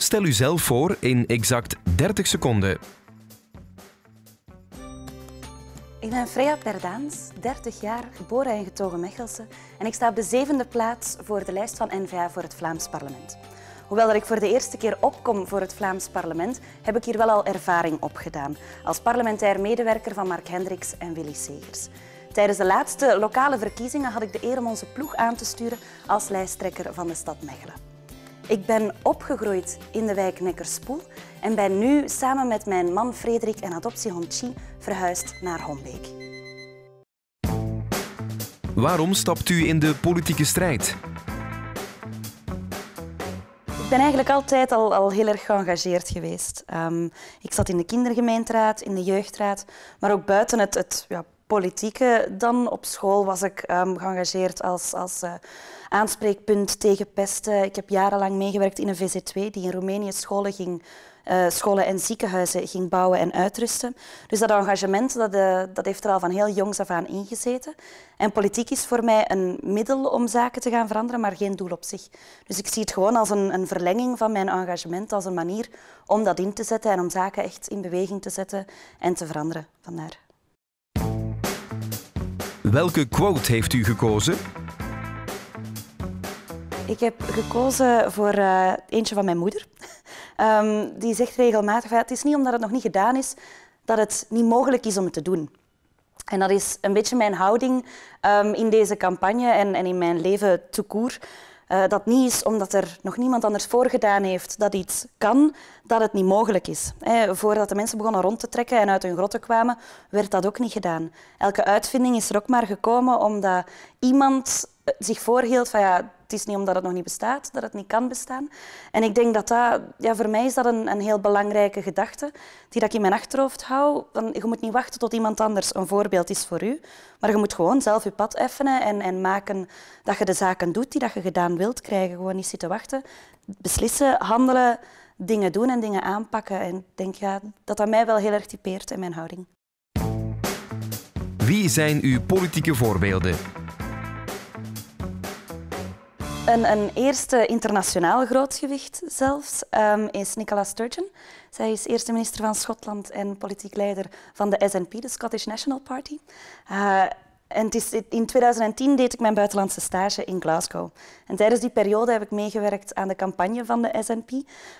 Stel u zelf voor in exact 30 seconden. Ik ben Freya Perdaans, 30 jaar, geboren en getogen Mechelse. En ik sta op de zevende plaats voor de lijst van N-VA voor het Vlaams parlement. Hoewel dat ik voor de eerste keer opkom voor het Vlaams parlement, heb ik hier wel al ervaring opgedaan. Als parlementair medewerker van Mark Hendricks en Willy Segers. Tijdens de laatste lokale verkiezingen had ik de eer om onze ploeg aan te sturen als lijsttrekker van de stad Mechelen. Ik ben opgegroeid in de wijk Nekkerspoel en ben nu samen met mijn man Frederik en adoptiehond Chi verhuisd naar Hombeek. Waarom stapt u in de politieke strijd? Ik ben eigenlijk altijd al, heel erg geëngageerd geweest. Ehm, ik zat in de kindergemeenteraad, in de jeugdraad, maar ook buiten het, het ja, politieke dan. Op school was ik um, geëngageerd als, als eh, aanspreekpunt tegen pesten. Ik heb jarenlang meegewerkt in een VZ2 die in Roemenië scholen ging eh, scholen en ziekenhuizen ging bouwen en uitrusten. Dus dat engagement dat, eh, dat heeft er al van heel jongs af aan ingezeten. En politiek is voor mij een middel om zaken te gaan veranderen, maar geen doel op zich. Dus ik zie het gewoon als een, een verlenging van mijn engagement, als een manier om dat in te zetten en om zaken echt in beweging te zetten en te veranderen. Vandaar. Welke quote heeft u gekozen? Ik heb gekozen voor uh, eentje van mijn moeder. Ehm, die zegt regelmatig, het is niet omdat het nog niet gedaan is, dat het niet mogelijk is om het te doen. En dat is een beetje mijn houding ehm, in deze campagne en, en in mijn leven te koer. Eh, dat niet is omdat er nog niemand anders voorgedaan heeft dat iets kan, dat het niet mogelijk is. voordat de mensen begonnen rond te trekken en uit hun grotten kwamen, werd dat ook niet gedaan. Elke uitvinding is er ook maar gekomen omdat iemand eh, zich voorhield van ja, het is niet omdat het nog niet bestaat, dat het niet kan bestaan. En ik denk dat dat, ja, voor mij is dat een, een heel belangrijke gedachte, die dat ik in mijn achterhoofd hou. Dan, je moet niet wachten tot iemand anders een voorbeeld is voor u, maar je moet gewoon zelf je pad effenen en, en maken dat je de zaken doet die dat je gedaan wilt krijgen. Gewoon niet zitten wachten, beslissen, handelen, dingen doen en dingen aanpakken. En ik denk ja, dat dat mij wel heel erg typeert in mijn houding. Wie zijn uw politieke voorbeelden? Een, een eerste internationaal grootgewicht zelfs ehm, is Nicola Sturgeon. Zij is eerste minister van Schotland en politiek leider van de SNP, de Scottish National Party. Eh, en in 2010 deed ik mijn buitenlandse stage in Glasgow. En tijdens die periode heb ik meegewerkt aan de campagne van de SNP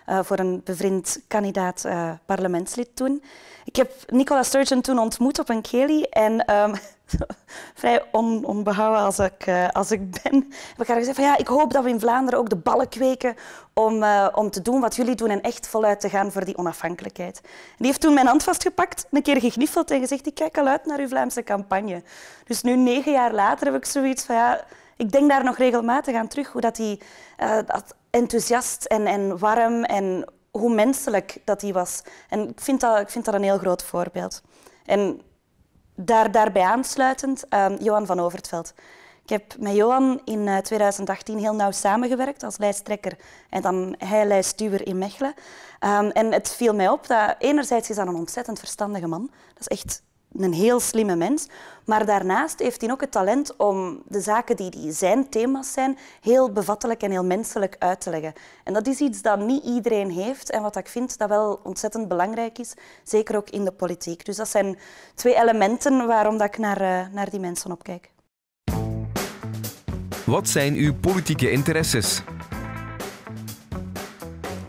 eh, voor een bevriend kandidaat eh, parlementslid toen. Ik heb Nicola Sturgeon toen ontmoet op een Kelly en ehm, vrij on, onbehouden als ik, uh, als ik ben, heb ik haar gezegd van ja, ik hoop dat we in Vlaanderen ook de ballen kweken om, eh, om te doen wat jullie doen en echt voluit te gaan voor die onafhankelijkheid. En die heeft toen mijn hand vastgepakt, een keer gegniffeld en gezegd ik kijk al uit naar uw Vlaamse campagne. Dus nu, negen jaar later, heb ik zoiets van ja, ik denk daar nog regelmatig aan terug, hoe dat die eh, dat enthousiast en, en warm en hoe menselijk dat hij was. En ik vind dat, ik vind dat een heel groot voorbeeld. En daar, daarbij aansluitend, ehm, Johan van Overtveld. Ik heb met Johan in 2018 eh, heel nauw samengewerkt als lijsttrekker en dan hij lijstduwer in Mechelen. Ehm, en het viel mij op dat enerzijds is hij een ontzettend verstandige man. Dat is echt een heel slimme mens. Maar daarnaast heeft hij ook het talent om de zaken die, die zijn thema's zijn, heel bevattelijk en heel menselijk uit te leggen. En dat is iets dat niet iedereen heeft en wat ik vind dat wel ontzettend belangrijk is, zeker ook in de politiek. Dus dat zijn twee elementen waarom dat ik naar, eh, naar die mensen opkijk. Wat zijn uw politieke interesses?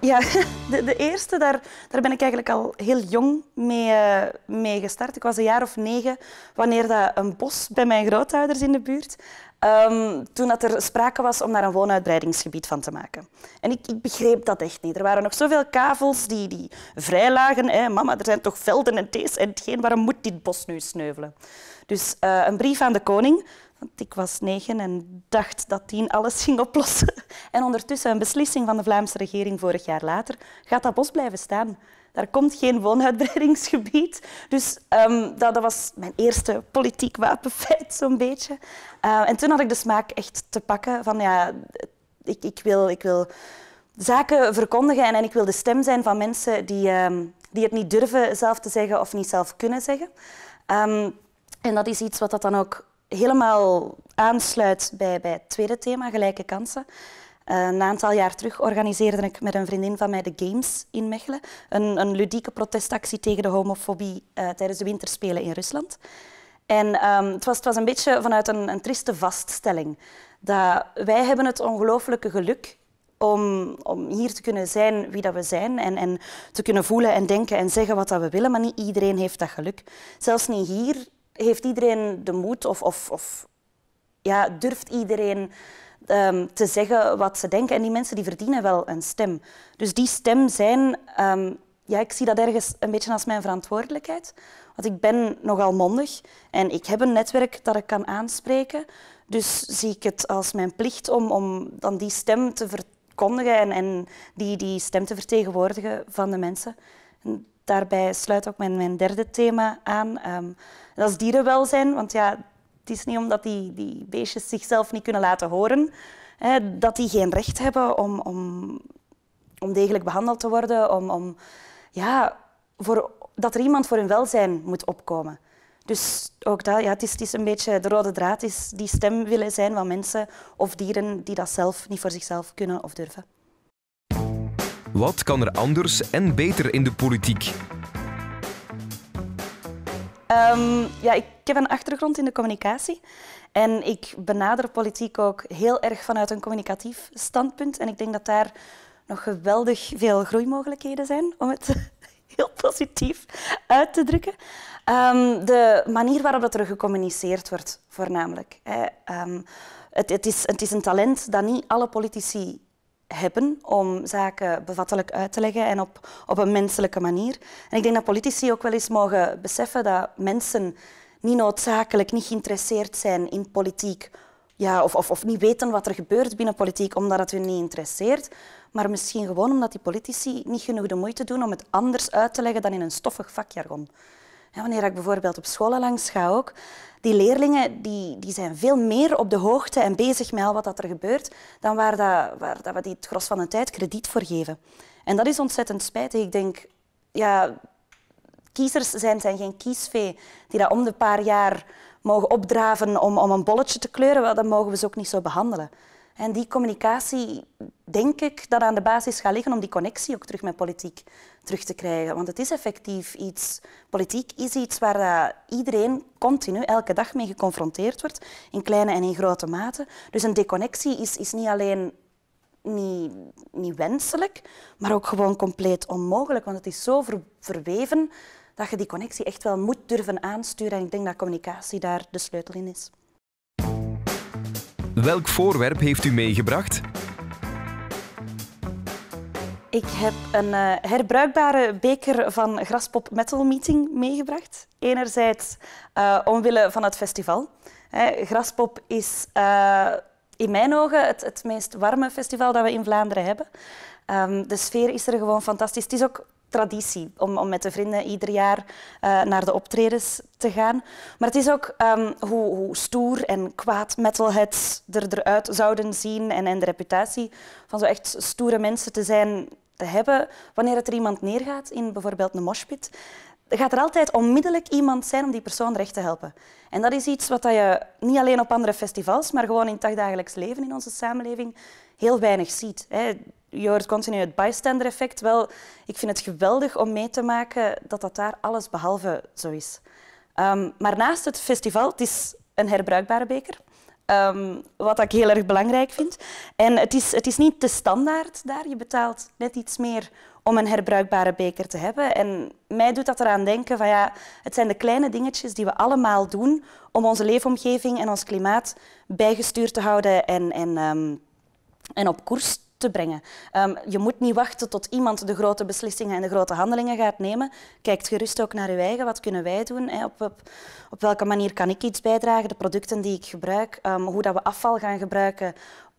Ja, de, de eerste, daar, daar, ben ik eigenlijk al heel jong mee, eh, mee, gestart. Ik was een jaar of negen wanneer dat een bos bij mijn grootouders in de buurt. Ehm, toen dat er sprake was om daar een woonuitbreidingsgebied van te maken. En ik, ik begreep dat echt niet. Er waren nog zoveel kavels die, die vrij lagen. Mama, er zijn toch velden en thees en hetgeen, waarom moet dit bos nu sneuvelen? Dus eh, een brief aan de koning want ik was negen en dacht dat tien alles ging oplossen. En ondertussen een beslissing van de Vlaamse regering vorig jaar later gaat dat bos blijven staan. Daar komt geen woonuitbreidingsgebied. Dus ehm, dat, dat, was mijn eerste politiek wapenfeit, zo'n beetje. Eh, en toen had ik de smaak echt te pakken van ja, ik, ik, wil, ik wil zaken verkondigen en, ik wil de stem zijn van mensen die, ehm, die het niet durven zelf te zeggen of niet zelf kunnen zeggen. Ehm, en dat is iets wat dat dan ook helemaal aansluit bij, bij het tweede thema, gelijke kansen. Eh, een aantal jaar terug organiseerde ik met een vriendin van mij de Games in Mechelen. Een, een ludieke protestactie tegen de homofobie eh, tijdens de winterspelen in Rusland. En ehm, het, was, het was een beetje vanuit een, een triste vaststelling. Dat wij hebben het ongelooflijke geluk om, om hier te kunnen zijn wie dat we zijn en, en te kunnen voelen en denken en zeggen wat dat we willen. Maar niet iedereen heeft dat geluk. Zelfs niet hier heeft iedereen de moed of, of, of ja, durft iedereen ehm, te zeggen wat ze denken? En die mensen die verdienen wel een stem. Dus die stem zijn, ehm, ja, ik zie dat ergens een beetje als mijn verantwoordelijkheid. Want ik ben nogal mondig en ik heb een netwerk dat ik kan aanspreken. Dus zie ik het als mijn plicht om, om dan die stem te verkondigen en, en die, die stem te vertegenwoordigen van de mensen daarbij sluit ook mijn, mijn derde thema aan. Um, dat is dierenwelzijn, want ja, het is niet omdat die, die beestjes zichzelf niet kunnen laten horen, hè, dat die geen recht hebben om, om, om degelijk behandeld te worden, om, om, ja, voor, dat er iemand voor hun welzijn moet opkomen. Dus ook dat, ja, het is, het is een beetje de rode draad, is die stem willen zijn van mensen of dieren die dat zelf niet voor zichzelf kunnen of durven. Wat kan er anders en beter in de politiek? Ehm, ja, ik heb een achtergrond in de communicatie. En ik benader politiek ook heel erg vanuit een communicatief standpunt. En ik denk dat daar nog geweldig veel groeimogelijkheden zijn, om het heel positief uit te drukken. Ehm, de manier waarop dat er gecommuniceerd wordt, voornamelijk. Hè. Ehm, het, het, is, het is een talent dat niet alle politici hebben om zaken bevattelijk uit te leggen en op, op een menselijke manier. En ik denk dat politici ook wel eens mogen beseffen dat mensen niet noodzakelijk, niet geïnteresseerd zijn in politiek ja, of, of, of niet weten wat er gebeurt binnen politiek omdat het hun niet interesseert, maar misschien gewoon omdat die politici niet genoeg de moeite doen om het anders uit te leggen dan in een stoffig vakjargon wanneer ik bijvoorbeeld op scholen langs ga ook, die leerlingen die, die zijn veel meer op de hoogte en bezig met al wat dat er gebeurt dan waar, dat, waar dat we die het gros van de tijd krediet voor geven. En dat is ontzettend spijtig. Ik denk, ja, kiezers zijn, zijn geen kiesvee die dat om de paar jaar mogen opdraven om, om een bolletje te kleuren. Wel, dat mogen we ze ook niet zo behandelen. En die communicatie, denk ik, dat aan de basis gaat liggen om die connectie ook terug met politiek terug te krijgen. Want het is effectief iets, politiek is iets waar iedereen continu, elke dag mee geconfronteerd wordt, in kleine en in grote mate. Dus een deconnectie is, is niet alleen niet, niet wenselijk, maar ook gewoon compleet onmogelijk. Want het is zo verweven dat je die connectie echt wel moet durven aansturen. En ik denk dat communicatie daar de sleutel in is. Welk voorwerp heeft u meegebracht? Ik heb een eh, herbruikbare beker van Graspop Metal Meeting meegebracht. Enerzijds eh, omwille van het festival. He, Graspop is eh, in mijn ogen het, het meest warme festival dat we in Vlaanderen hebben. Ehm, de sfeer is er gewoon fantastisch. Het is ook traditie om, om met de vrienden ieder jaar eh, naar de optredens te gaan. Maar het is ook ehm, hoe, hoe, stoer en kwaad metalheads er, eruit zouden zien en, en de reputatie van zo echt stoere mensen te zijn te hebben. Wanneer het er iemand neergaat in bijvoorbeeld een moshpit, gaat er altijd onmiddellijk iemand zijn om die persoon recht te helpen. En dat is iets wat je niet alleen op andere festivals, maar gewoon in het dagdagelijks leven in onze samenleving heel weinig ziet je hoort continu het bystander-effect. Wel, ik vind het geweldig om mee te maken dat dat daar alles behalve zo is. Ehm, maar naast het festival, het is een herbruikbare beker. Ehm, wat ik heel erg belangrijk vind. En het is, het is niet de standaard daar. Je betaalt net iets meer om een herbruikbare beker te hebben. En mij doet dat eraan denken van ja, het zijn de kleine dingetjes die we allemaal doen om onze leefomgeving en ons klimaat bijgestuurd te houden en, en, um, en op koers te brengen. Ehm, je moet niet wachten tot iemand de grote beslissingen en de grote handelingen gaat nemen. Kijkt gerust ook naar je eigen. Wat kunnen wij doen? Hè? Op, op, welke manier kan ik iets bijdragen? De producten die ik gebruik, ehm, hoe dat we afval gaan gebruiken,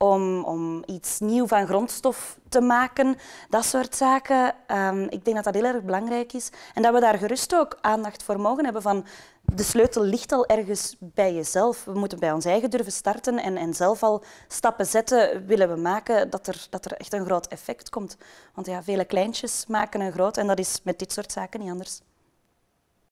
om, om iets nieuw van grondstof te maken. Dat soort zaken. Ehm, ik denk dat dat heel erg belangrijk is. En dat we daar gerust ook aandacht voor mogen hebben van de sleutel ligt al ergens bij jezelf. We moeten bij ons eigen durven starten en, en zelf al stappen zetten willen we maken dat er, dat er echt een groot effect komt. Want ja, vele kleintjes maken een groot en dat is met dit soort zaken niet anders.